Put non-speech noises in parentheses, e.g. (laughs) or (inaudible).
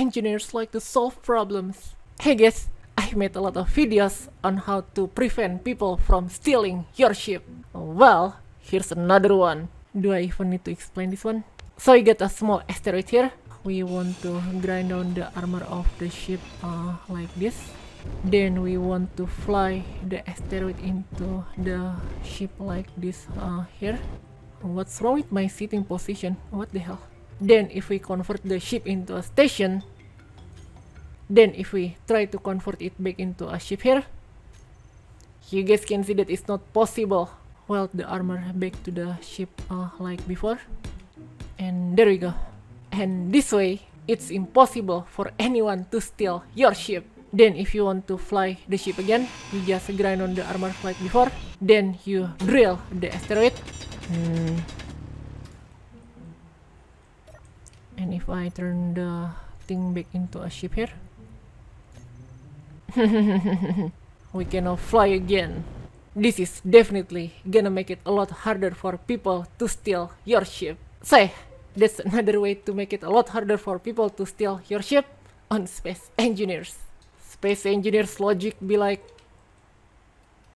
engineers like to solve problems. Hey guys, I made a lot of videos on how to prevent people from stealing your ship. Well, here's another one. Do I even need to explain this one? So you get a small asteroid here. We want to grind down the armor of the ship uh, like this. Then we want to fly the asteroid into the ship like this uh, here. What's wrong with my sitting position? What the hell? then if we convert the ship into a station then if we try to convert it back into a ship here you guys can see that it's not possible weld the armor back to the ship uh, like before and there we go and this way it's impossible for anyone to steal your ship then if you want to fly the ship again you just grind on the armor like before then you drill the asteroid mm. if I turn the thing back into a ship here (laughs) we cannot fly again this is definitely gonna make it a lot harder for people to steal your ship say that's another way to make it a lot harder for people to steal your ship on space engineers space engineers logic be like